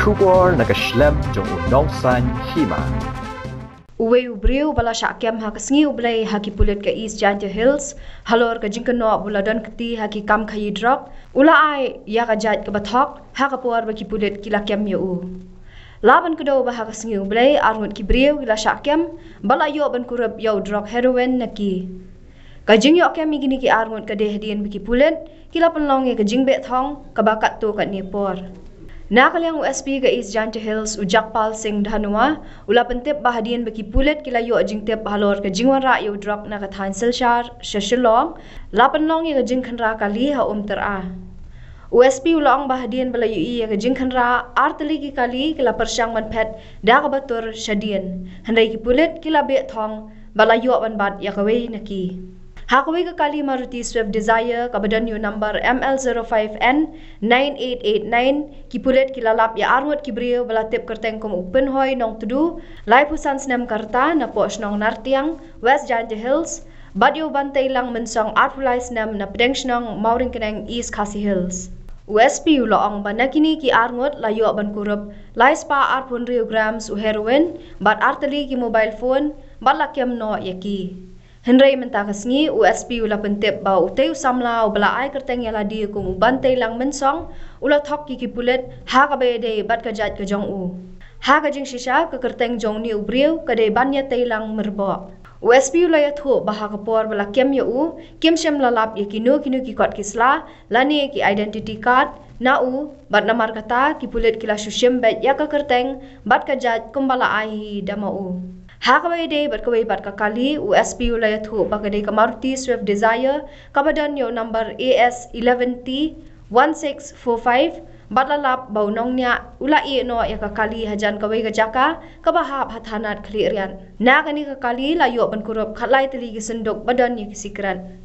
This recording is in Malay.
Kubor nagaslem jong unong san hima. Uwe ubriu bala syakiam ha kesengi ublay haki pulit ke East Jantia Hills, halor ke jingkeno buladan keti haki kam kayi drop, ula ai ya kajat ke batok, ha kapuar baki pulit kilakiam ya u. Laban kedua bahagia kesengi ublay arwut kibriu gila syakiam, bala yuk ben kurup yau drop heroin naki. Kajing yuk kami gini ki arwut kadeh dien baki pulit, kila penlong ya kajing bek thong, kebakat tu kat Nepal. Na Nakaliang USP ke East Janta Hills u Jakpal Singh Dhanua u lapan tip bahadien beki pulet kila yo ajing tip bahalor ke jingwan rak yo drop na ke Thain Silshar, Shashilong, lapan long ye ke jingkan rak kali ha um ter USP u loong bahadien bala yu iya ke jingkan rak artili ki kali kila persyang man pet da ke batur shadien. Hendai ki pulet kila bek thong bala yo ban bat ya naki. Hakuwi ka kali Maruti Swift Desire ka badan yu number ML05N 9889 ki pulet ki lalap ya arwat ki bria bala tip kerteng kum upen hoi nong tudu lai pusan senam karta na poch nong nartiang West Janja Hills badyo bantai lang mensong artfulai senam na pedeng senong mauring keneng East Kasi Hills. USP ulo ang banakini ki arngot la yuak ban kurup lai spa arpun riograms u heroin bad arteli ki mobile phone bad lakiam no yaki. Henry mentakasni USP ula pentip bau utai usamla u bala ai kerteng yala di kum bantai lang mensong ula thok ki kipulet ha ka day bat kajat jat jong u ha ka jing shisha kerteng jong ni ubriu ka de ban ya tai lang merbo USP ula ya thu ba ha ka por bala kem ya u kem shem la lap ye ya kinu kinu kisla la ni ki identity card na u bat na kata ki kila shushem bet ya ka kerteng bat kajat jat kum bala dama u Hakwai day berkuai bat kakali USPU laya tu pakai day kemaruti swift desire kabadan yo number AS 11T 1645 Batlalap bau nongnya ula iye no ya kakali hajan kawai gajaka kabahap hatanat kelirian. Nak ini kakali layuk benkurup katlai teligi senduk badan yang kisikran.